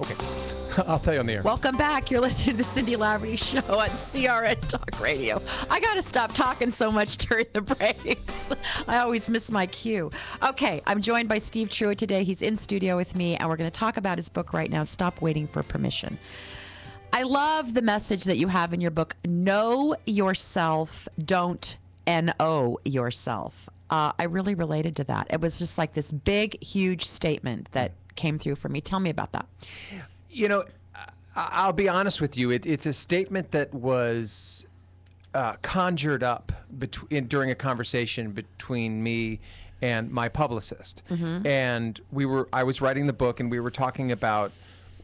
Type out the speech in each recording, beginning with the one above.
Okay. I'll tell you on the air. Welcome back. You're listening to the Cindy Lowry Show on CRN Talk Radio. I got to stop talking so much during the breaks. I always miss my cue. Okay, I'm joined by Steve Truitt today. He's in studio with me, and we're going to talk about his book right now, Stop Waiting for Permission. I love the message that you have in your book Know Yourself, Don't N-O Yourself. Uh, I really related to that. It was just like this big, huge statement that came through for me. Tell me about that. You know, I'll be honest with you. It, it's a statement that was uh, conjured up between during a conversation between me and my publicist, mm-hmm. and we were. I was writing the book, and we were talking about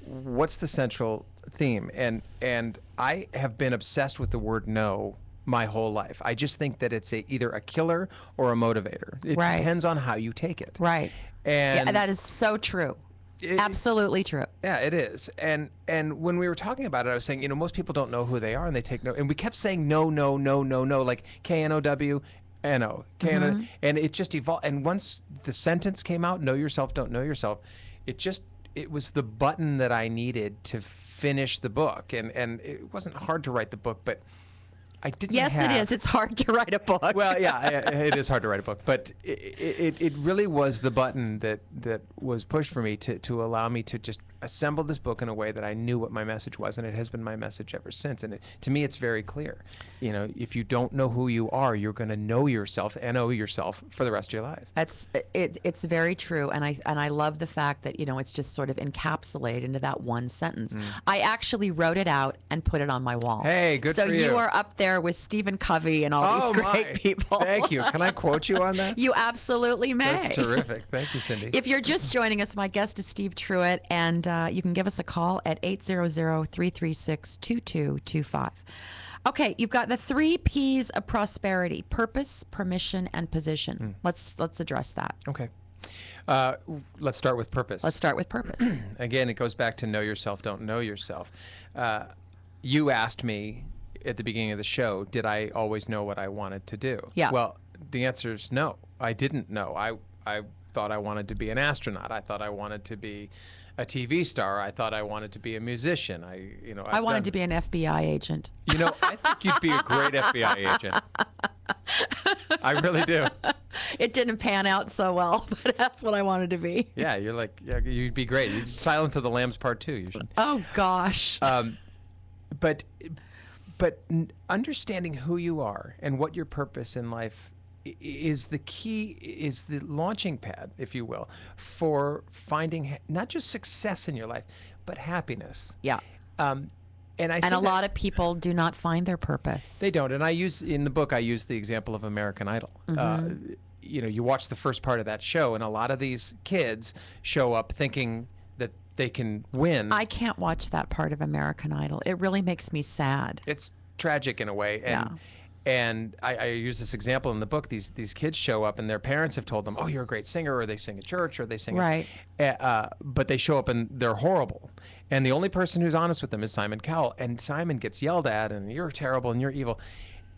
what's the central theme, and and I have been obsessed with the word no my whole life. I just think that it's a, either a killer or a motivator. It right. depends on how you take it. Right. And yeah, that is so true. It, absolutely true. Yeah, it is. And and when we were talking about it, I was saying, you know, most people don't know who they are and they take no and we kept saying no, no, no, no, no, like K N O mm-hmm. and it just evolved and once the sentence came out, know yourself, don't know yourself, it just it was the button that I needed to finish the book. And and it wasn't hard to write the book, but I didn't. Yes, have. it is. It's hard to write a book. well, yeah, it is hard to write a book, but it, it, it, really was the button that that was pushed for me to to allow me to just assemble this book in a way that I knew what my message was, and it has been my message ever since. And it, to me, it's very clear. You know, if you don't know who you are, you're going to know yourself and owe yourself for the rest of your life. That's it. It's very true, and I and I love the fact that you know it's just sort of encapsulated into that one sentence. Mm. I actually wrote it out and put it on my wall. Hey, good so you. you. are up there with Stephen Covey and all oh, these great my. people. Thank you. Can I quote you on that? you absolutely may. That's terrific. Thank you, Cindy. If you're just joining us, my guest is Steve Truitt, and uh, you can give us a call at 800 336 2225. Okay, you've got the three P's of prosperity: purpose, permission, and position. Mm. Let's let's address that. Okay. Uh, let's start with purpose. Let's start with purpose. Again, it goes back to know yourself, don't know yourself. Uh, you asked me at the beginning of the show, did I always know what I wanted to do? Yeah. Well, the answer is no. I didn't know. I I thought I wanted to be an astronaut. I thought I wanted to be a TV star. I thought I wanted to be a musician. I, you know, I've i wanted done... to be an FBI agent. You know, I think you'd be a great FBI agent. I really do. It didn't pan out so well, but that's what I wanted to be. Yeah, you're like, yeah, you'd be great. Silence of the Lambs Part Two. You should. Oh gosh. Um, but but understanding who you are and what your purpose in life is the key is the launching pad if you will for finding not just success in your life but happiness yeah um, and, and a lot of people do not find their purpose. They don't. And I use in the book I use the example of American Idol. Uh, mm-hmm. Uh, you know, you watch the first part of that show, and a lot of these kids show up thinking they can win. I can't watch that part of American Idol. It really makes me sad. It's tragic in a way. And yeah. And I, I, use this example in the book. These these kids show up, and their parents have told them, "Oh, you're a great singer," or they sing at church, or they sing. Right. At, eh, uh, but they show up and they're horrible. And the only person who's honest with them is Simon Cowell. And Simon gets yelled at, and you're terrible, and you're evil.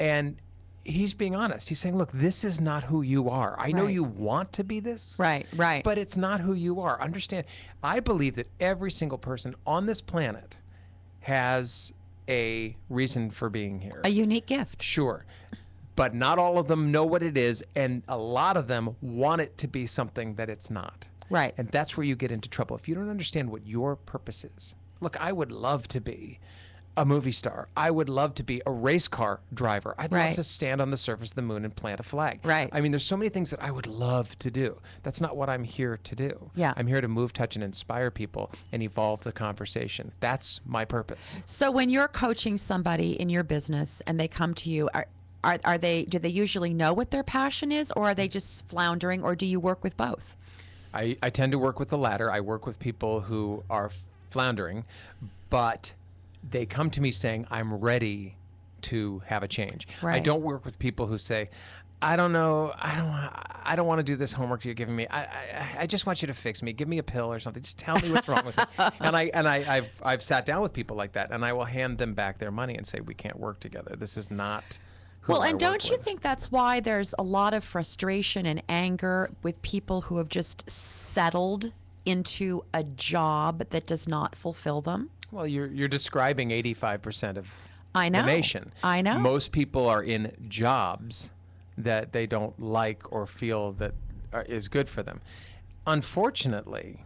And he's being honest. He's saying, look, this is not who you are. I know you want to be this. Right, right. But it's not who you are. Understand, I believe that every single person on this planet has a reason for being here. A unique gift. Sure. But not all of them know what it is, and a lot of them want it to be something that it's not. Right. And that's where you get into trouble. If you don't understand what your purpose is, look, I would love to be a movie star. I would love to be a race car driver. I'd right. love to stand on the surface of the moon and plant a flag. Right. I mean, there's so many things that I would love to do. That's not what I'm here to do. Yeah. I'm here to move, touch, and inspire people and evolve the conversation. That's my purpose. So when you're coaching somebody in your business and they come to you, are are, are they do they usually know what their passion is or are they just floundering or do you work with both? I, I tend to work with the latter. I work with people who are floundering, but they come to me saying, I'm ready to have a change. Right. I don't work with people who say, I don't know. I don't. Wanna, I don't want to do this homework you're giving me. I, I, I just want you to fix me. Give me a pill or something. Just tell me what's wrong with me. And I and I, I've I've sat down with people like that, and I will hand them back their money and say we can't work together. This is not. well, and don't you with. think that's why there's a lot of frustration and anger with people who have just settled into a job that does not fulfill them? Well, you're you're describing 85% of I know. the nation. I know. Most people are in jobs that they don't like or feel that are, is good for them. Unfortunately,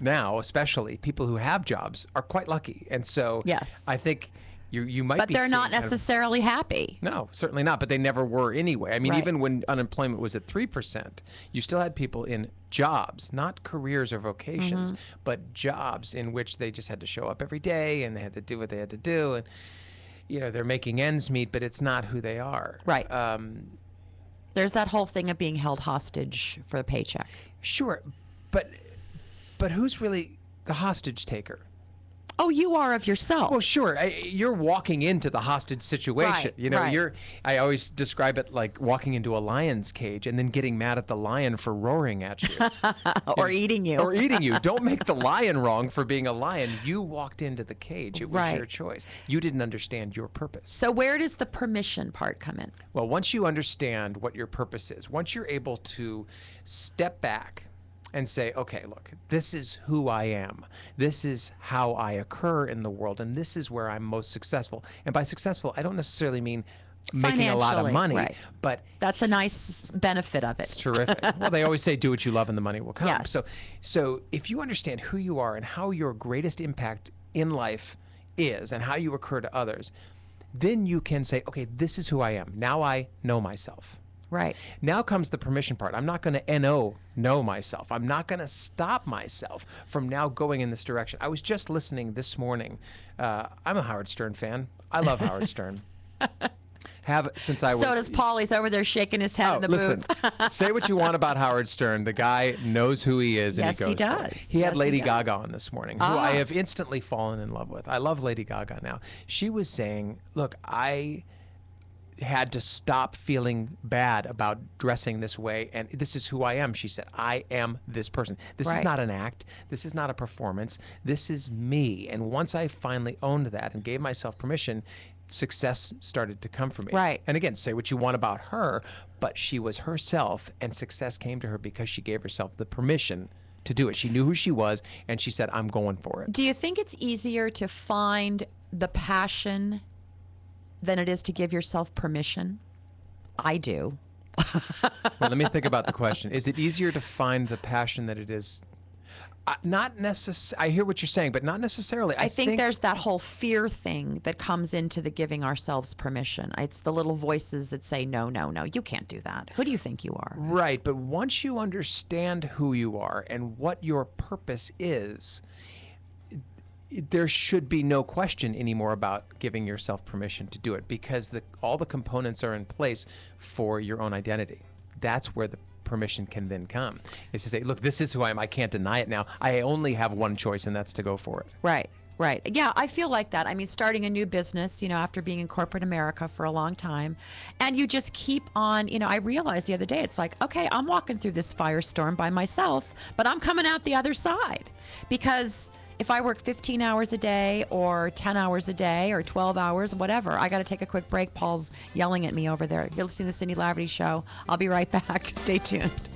now especially people who have jobs are quite lucky, and so yes. I think you you might but they're not necessarily kind of, happy no certainly not but they never were anyway i mean right. even when unemployment was at 3% you still had people in jobs not careers or vocations mm-hmm. but jobs in which they just had to show up every day and they had to do what they had to do and you know they're making ends meet but it's not who they are right um, there's that whole thing of being held hostage for a paycheck sure but but who's really the hostage taker Oh, you are of yourself. Well, sure. I, you're walking into the hostage situation. Right, you know, right. you're. I always describe it like walking into a lion's cage and then getting mad at the lion for roaring at you, or and, eating you, or eating you. Don't make the lion wrong for being a lion. You walked into the cage. It was right. your choice. You didn't understand your purpose. So where does the permission part come in? Well, once you understand what your purpose is, once you're able to step back and say, okay, look, this is who I am. This is how I occur in the world. And this is where I'm most successful. And by successful, I don't necessarily mean making a lot of money, right. but that's a nice benefit of it. It's terrific. well, they always say, do what you love and the money will come. Yes. So, so if you understand who you are and how your greatest impact in life is and how you occur to others, then you can say, okay, this is who I am. Now I know myself. Right. Now comes the permission part. I'm not going to NO, know myself. I'm not going to stop myself from now going in this direction. I was just listening this morning. Uh, I'm a Howard Stern fan. I love Howard Stern. Have since I was. So does Paul. He's over there shaking his head oh, in the listen, booth. say what you want about Howard Stern. The guy knows who he is, and yes, he goes. He does. He yes, had Lady he Gaga on this morning, who I ah. have instantly fallen in love with. I love Lady Gaga now. She was saying, "Look, I." had to stop feeling bad about dressing this way and this is who I am she said I am this person this right. is not an act this is not a performance this is me and once I finally owned that and gave myself permission success started to come for me right and again say what you want about her but she was herself and success came to her because she gave herself the permission to do it she knew who she was and she said I'm going for it do you think it's easier to find the passion than it is to give yourself permission? I do. well, let me think about the question. Is it easier to find the passion that it is? Uh, not necessarily. I hear what you're saying, but not necessarily. I, I think, think, there's that whole fear thing that comes into the giving ourselves permission. It's the little voices that say, "No, no, no, you can't do that. Who do you think you are?" Right, but once you understand who you are and what your purpose is, there should be no question anymore about giving yourself permission to do it because the, all the components are in place for your own identity. That's where the permission can then come is to say, look, this is who I am. I can't deny it now. I only have one choice, and that's to go for it. Right. Right. Yeah, I feel like that. I mean, starting a new business, you know, after being in corporate America for a long time, and you just keep on, you know, I realized the other day, it's like, okay, I'm walking through this firestorm by myself, but I'm coming out the other side because if I work 15 hours a day or 10 hours a day or 12 hours, whatever, I got to take a quick break. Paul's yelling at me over there. You're listening to the Cindy Laverty Show. I'll be right back. Stay tuned.